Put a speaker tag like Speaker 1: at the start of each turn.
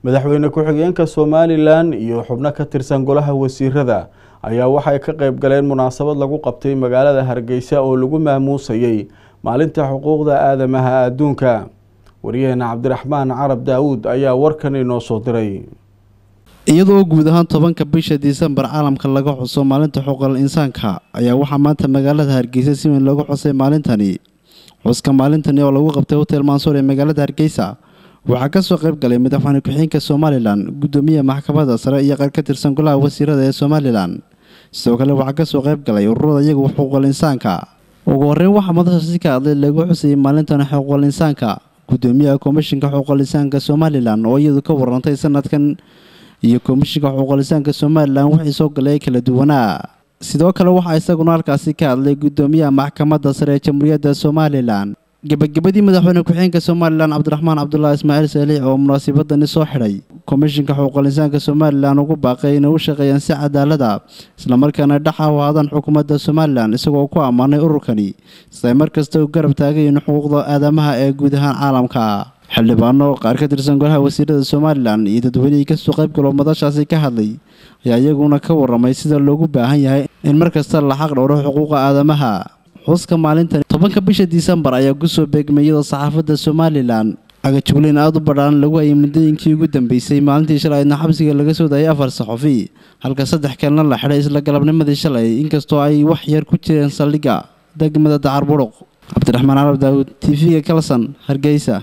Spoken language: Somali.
Speaker 1: madaxweyne ku-xigeenka somalilan iyo xubno ka tirsan golaha wasiirada ayaa waxay ka qayb galeen munaasabad lagu qabtay magaalada hargeysa oo lagu maamuusayay maalinta xuquuqda aadamaha adduunka waryaheena cabdiraxmaan carab daawuud ayaa warkan inoo soo diray
Speaker 2: iyadoo guud ahaan tobanka bisha disembar caalamka laga xuso maalinta xuquuqal insaanka ayaa waxaa maanta magaalada hargeysa si weyn looga xusay maalintani xuska maalintani oo lagu qabtay hotel mansuur ee magaalada hargeysa waxaa kasoo qayb galay madaxweyne ku-xigeenka somalilan gudoomiyaha maxkamadda sare iyo qaar ka tirsan golaha wasiirada ee somalilan sidoo kale waxaa kasoo qayb galay ururada iyagu xuquuqal insaanka ugu horeyn waxaa madashaasi ka hadlay lagu xusayay maalintan xuquuqal insaanka guddoomiyaha komishinka xuquuqal insaanka somalilan oo iyadu ka warantay sanadkan iyo komishinka xuquuqal insaanka somalilan wixii soo galay kala duwanaa sidoo kale waxaa isaguna halkaasi ka hadlay gudoomiyaha maxkamadda sare ee jamhuuriyadda somalilan gebagabadii madaxweyne ku-xigeenka somalilan cabdiraxmaan cabdulaahi ismaaciil saliix oo munaasibadani soo xidhay komishinka xuquuqal insaanka somalilan ugu baaqay inay u shaqeeyaan si cadaalada ah, islamarkaana dhaxa u haadaan xukuumadda somalilan isagoo ku ammaanay ururkani siday mar kasta u garab taagayiin xuquuqda aadamaha ee guud ahaan caalamka ah. xildhibaano qaar ka tirsan golaha wasiirada somalilan iyo dadweynihii kasoo qaybgaloo madashaasi ka hadlay ayaa iyaguna ka waramay sida loogu baahan yahay in mar kasta la xaq dhowro xuquuqa aadamaha xuska maalintan tobanka bisha disembar ayaa kusoo beegmay beegmayada saxaafadda somalilan cagajugleyn aada u badhaan lagu hayay muddooyinkii ugu dambeysay maalintii shalay adna xabsiga laga soo daayay afar saxofi halka saddex kalena la xidhay isla galabnimadii shalay inkastoo ay wax yar ku jireen saldhigga degmada dacar buruq cabdiraxmaan carab daawuud t v-ga kalson hargeysa